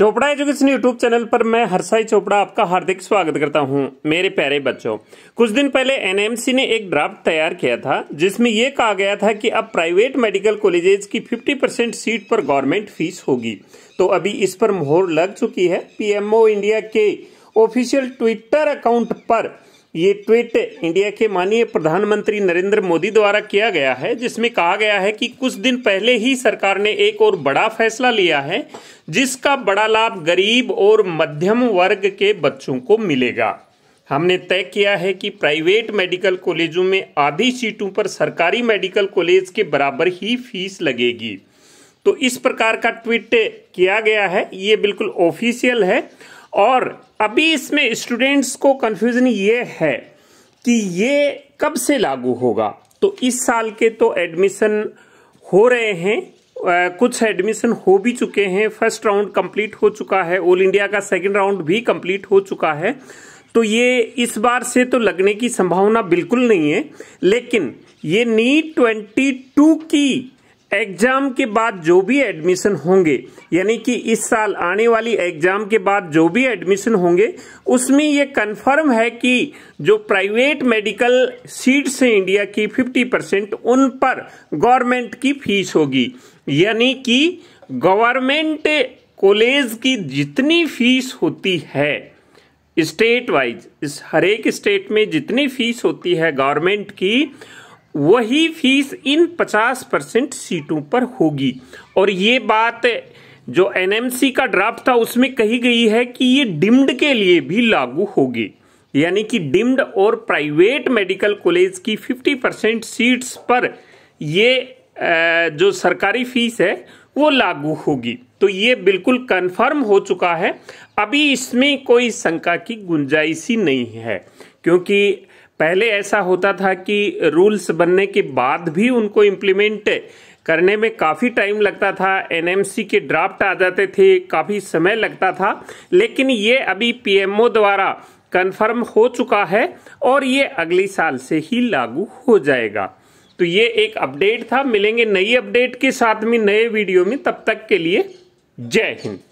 Chopra education YouTube channel पर मैं हरसाई चोपड़ा आपका हार्दिक स्वागत करता हूं मेरे प्यारे बच्चों कुछ दिन पहले एनएमसी ने एक ड्राफ्ट तैयार किया था जिसमें यह कहा गया था कि अब प्राइवेट मेडिकल कॉलेजेस की 50 परसेंट सीट पर गवर्नमेंट फीस होगी तो अभी इस पर मोहर लग चुकी है पीएमओ इंडिया के ऑफिशियल ट्विटर अकाउंट पर ये ट्वीट इंडिया के माननीय प्रधानमंत्री नरेंद्र मोदी द्वारा किया गया है जिसमें कहा गया है कि कुछ दिन पहले ही सरकार ने एक और बड़ा फैसला लिया है जिसका बड़ा लाभ गरीब और मध्यम वर्ग के बच्चों को मिलेगा हमने तय किया है कि प्राइवेट मेडिकल कॉलेजों में आधी सीटों पर सरकारी मेडिकल कॉलेज के बराबर ही फीस लगेगी तो इस प्रकार का ट्वीट किया गया है ये बिल्कुल ऑफिशियल है और अभी इसमें स्टूडेंट्स को कन्फ्यूज़न ये है कि ये कब से लागू होगा तो इस साल के तो एडमिशन हो रहे हैं आ, कुछ एडमिशन हो भी चुके हैं फर्स्ट राउंड कंप्लीट हो चुका है ऑल इंडिया का सेकंड राउंड भी कंप्लीट हो चुका है तो ये इस बार से तो लगने की संभावना बिल्कुल नहीं है लेकिन ये नीट ट्वेंटी टू की एग्जाम के बाद जो भी एडमिशन होंगे यानी कि इस साल आने वाली एग्जाम के बाद जो भी एडमिशन होंगे उसमें ये कंफर्म है कि जो प्राइवेट मेडिकल सीट्स हैं इंडिया की 50 परसेंट उन पर गवर्नमेंट की फीस होगी यानी कि गवर्नमेंट कॉलेज की जितनी फीस होती है स्टेट वाइज इस हर एक स्टेट में जितनी फीस होती है गवर्नमेंट की वही फीस इन 50 परसेंट सीटों पर होगी और ये बात जो एनएमसी का ड्राफ्ट था उसमें कही गई है कि ये डिम्ड के लिए भी लागू होगी यानी कि डिम्ड और प्राइवेट मेडिकल कॉलेज की 50 परसेंट सीट्स पर ये जो सरकारी फीस है वो लागू होगी तो ये बिल्कुल कंफर्म हो चुका है अभी इसमें कोई शंका की गुंजाइश ही नहीं है क्योंकि पहले ऐसा होता था कि रूल्स बनने के बाद भी उनको इम्प्लीमेंट करने में काफ़ी टाइम लगता था एनएमसी के ड्राफ्ट आ जाते थे काफ़ी समय लगता था लेकिन ये अभी पीएमओ द्वारा कन्फर्म हो चुका है और ये अगले साल से ही लागू हो जाएगा तो ये एक अपडेट था मिलेंगे नई अपडेट के साथ में नए वीडियो में तब तक के लिए जय हिंद